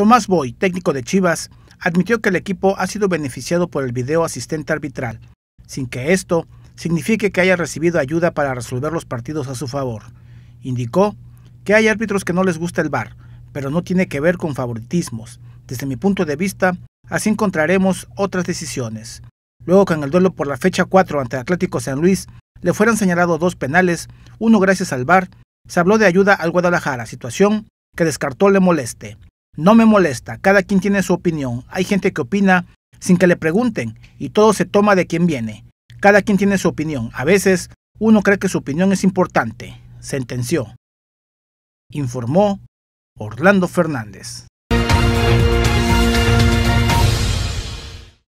Tomás Boy, técnico de Chivas, admitió que el equipo ha sido beneficiado por el video asistente arbitral, sin que esto signifique que haya recibido ayuda para resolver los partidos a su favor. Indicó que hay árbitros que no les gusta el VAR, pero no tiene que ver con favoritismos. Desde mi punto de vista, así encontraremos otras decisiones. Luego que en el duelo por la fecha 4 ante Atlético San Luis le fueran señalados dos penales, uno gracias al VAR, se habló de ayuda al Guadalajara, situación que descartó le moleste. No me molesta, cada quien tiene su opinión. Hay gente que opina sin que le pregunten y todo se toma de quien viene. Cada quien tiene su opinión. A veces uno cree que su opinión es importante, sentenció. Informó Orlando Fernández.